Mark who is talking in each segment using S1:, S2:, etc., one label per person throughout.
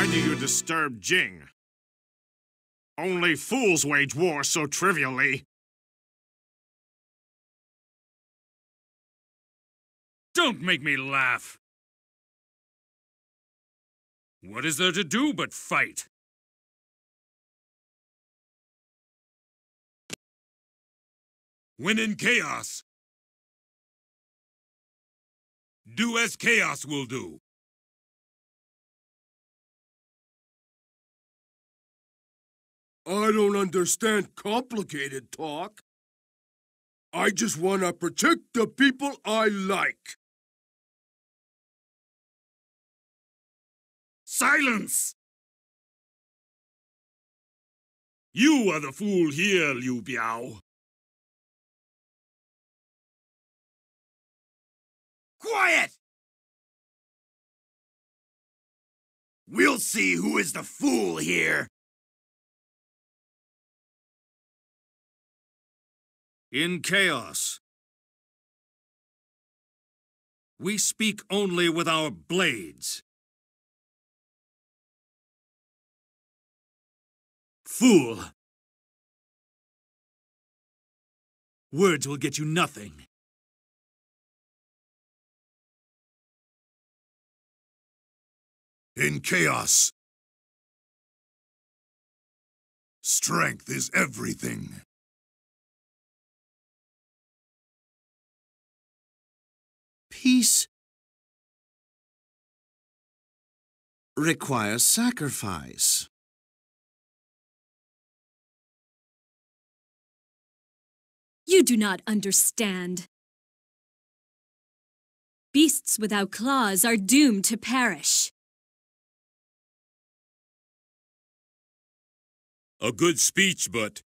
S1: Why do you disturb Jing? Only fools wage war so trivially. Don't make me laugh! What is there to do but fight? When in chaos, do as chaos will do. I don't understand complicated talk. I just want to protect the people I like. Silence! You are the fool here, Liu Biao. Quiet! We'll see who is the fool here. in chaos. We speak only with our blades. Fool! Words will get you nothing. In chaos, strength is everything. peace requires sacrifice. You do not understand. Beasts without claws are doomed to perish. A good speech, but...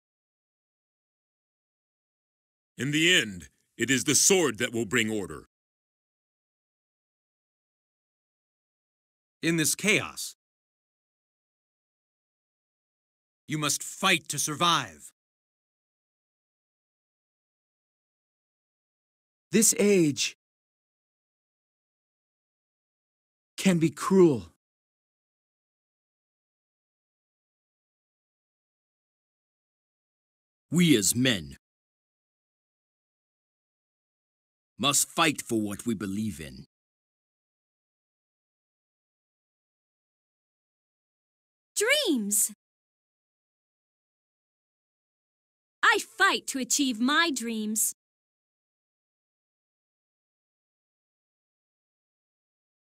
S1: In the end, it is the sword that will bring order. in this chaos. You must fight to survive. This age can be cruel. We as men must fight for what we believe in. dreams. I fight to achieve my dreams.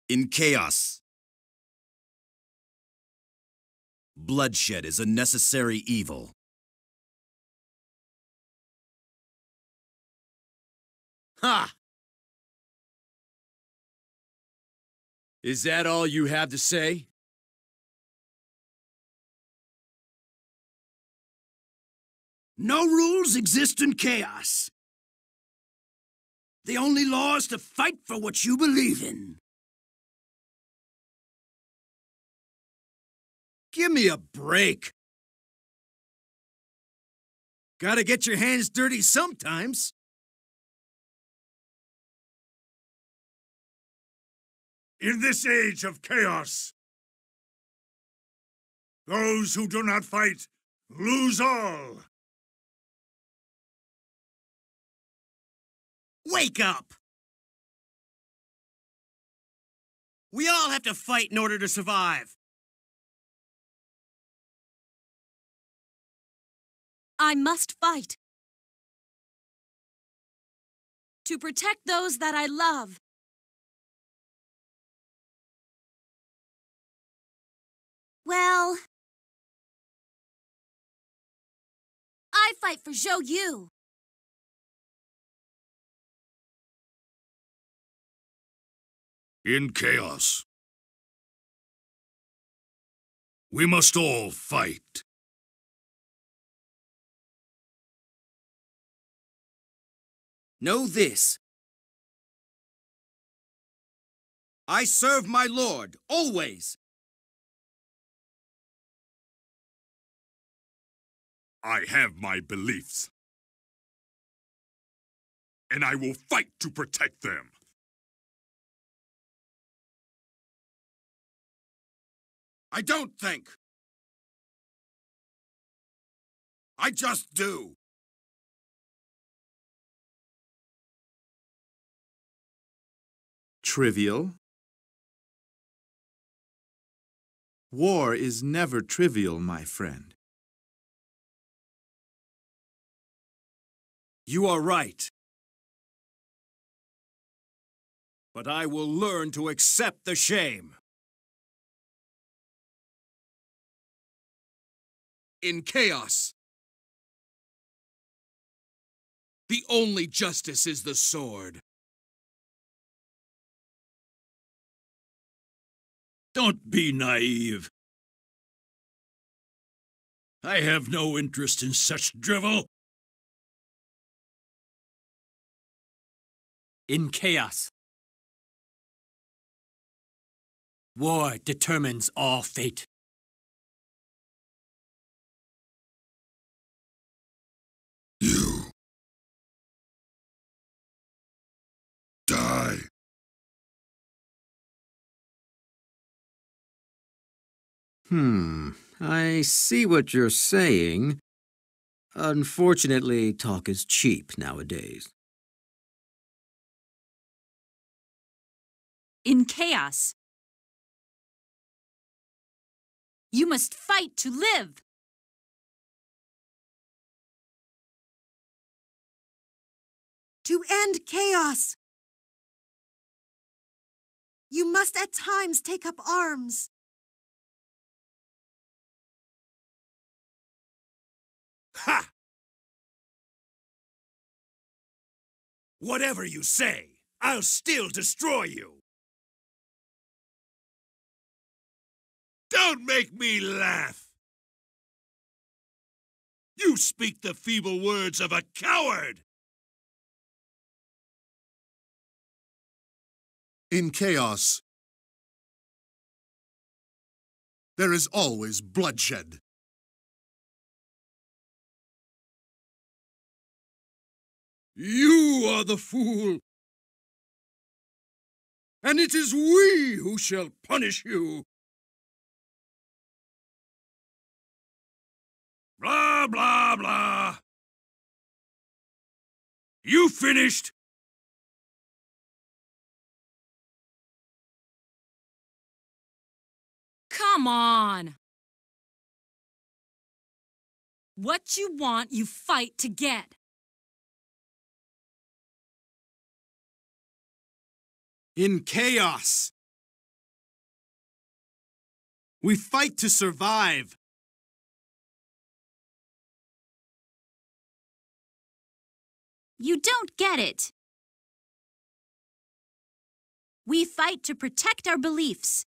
S1: In chaos, bloodshed is a necessary evil. Ha! Is that all you have to say? No rules exist in chaos. The only law is to fight for what you believe in. Give me a break. Gotta get your hands dirty sometimes. In this age of chaos, those who do not fight lose all. Wake up! We all have to fight in order to survive. I must fight. To protect those that I love. Well... I fight for Zhou Yu. in chaos. We must all fight. Know this. I serve my Lord, always. I have my beliefs. And I will fight to protect them. I don't think. I just do. Trivial. War is never trivial, my friend. You are right. But I will learn to accept the shame. in chaos. The only justice is the sword. Don't be naive. I have no interest in such drivel. In chaos. War determines all fate. Hmm, I see what you're saying. Unfortunately, talk is cheap nowadays. In chaos, you must fight to live. To end chaos, you must at times take up arms. Ha! Whatever you say, I'll still destroy you! Don't make me laugh! You speak the feeble words of a coward! In chaos, there is always bloodshed. You are the fool. And it is we who shall punish you. Blah, blah, blah. You finished. Come on. What you want, you fight to get. in chaos. We fight to survive. You don't get it. We fight to protect our beliefs.